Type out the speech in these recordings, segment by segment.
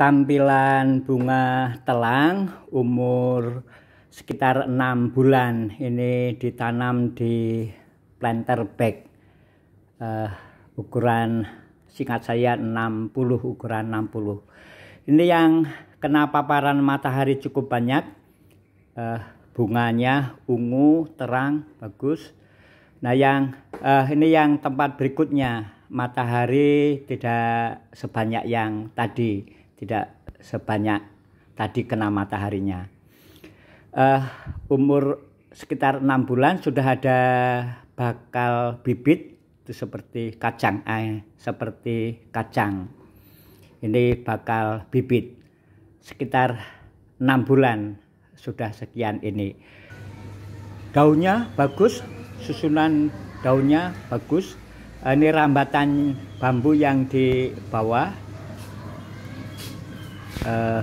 tampilan bunga telang umur sekitar enam bulan ini ditanam di planter bag uh, eh, ukuran singkat saya 60 ukuran 60 ini yang kena paparan matahari cukup banyak uh, bunganya ungu terang bagus nah yang uh, ini yang tempat berikutnya matahari tidak sebanyak yang tadi tidak sebanyak tadi kena mataharinya. Uh, umur sekitar enam bulan sudah ada bakal bibit itu seperti kacang, eh, seperti kacang. Ini bakal bibit sekitar enam bulan sudah sekian ini. Daunnya bagus, susunan daunnya bagus. Ini rambatan bambu yang di bawah eh,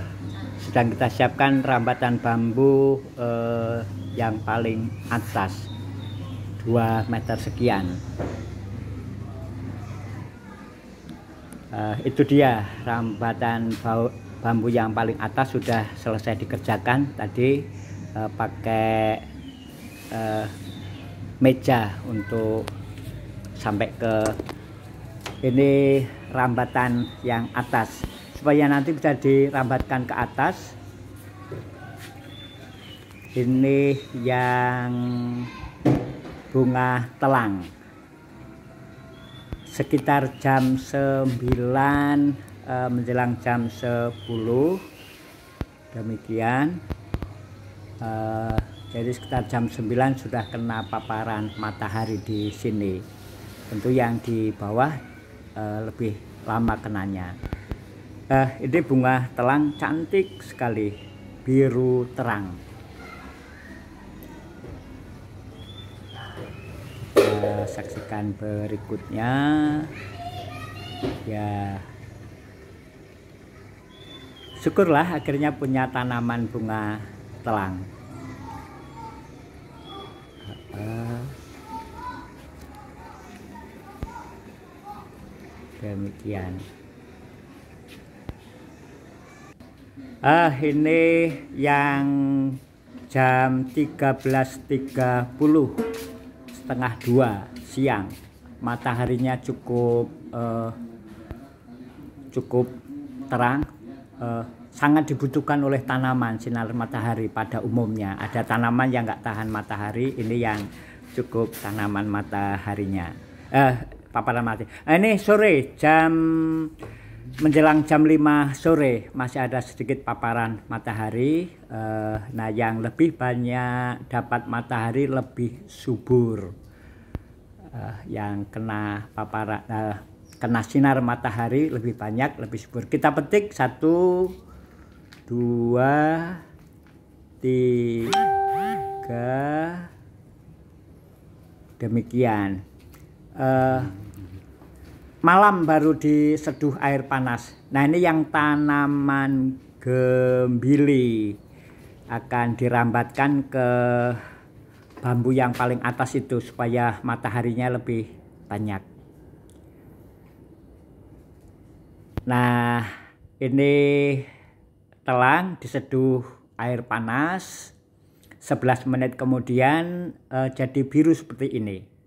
sedang kita siapkan rambatan bambu eh, yang paling atas 2 meter sekian eh, itu dia rambatan bambu yang paling atas sudah selesai dikerjakan tadi eh, pakai eh, meja untuk sampai ke ini rambatan yang atas supaya nanti bisa dirambatkan ke atas ini yang bunga telang sekitar jam 9 eh, menjelang jam 10 demikian eh, jadi sekitar jam 9 sudah kena paparan matahari di sini tentu yang di bawah eh, lebih lama kenanya Nah, ini bunga telang cantik sekali, biru terang. Kita saksikan berikutnya. Ya. Syukurlah akhirnya punya tanaman bunga telang. Demikian. Ah ini yang jam 13.30 setengah dua siang. Mataharinya cukup eh, cukup terang. Eh, sangat dibutuhkan oleh tanaman sinar matahari pada umumnya. Ada tanaman yang nggak tahan matahari, ini yang cukup tanaman mataharinya. Eh, paparan mati. Eh, ini sore jam menjelang jam 5 sore masih ada sedikit paparan matahari. Eh, nah, yang lebih banyak dapat matahari lebih subur. Eh, yang kena paparan eh, kena sinar matahari lebih banyak, lebih subur. Kita petik satu, dua, tiga. Demikian. Eh, malam baru diseduh air panas. Nah ini yang tanaman gembili akan dirambatkan ke bambu yang paling atas itu supaya mataharinya lebih banyak. Nah ini telang diseduh air panas 11 menit kemudian eh, jadi biru seperti ini.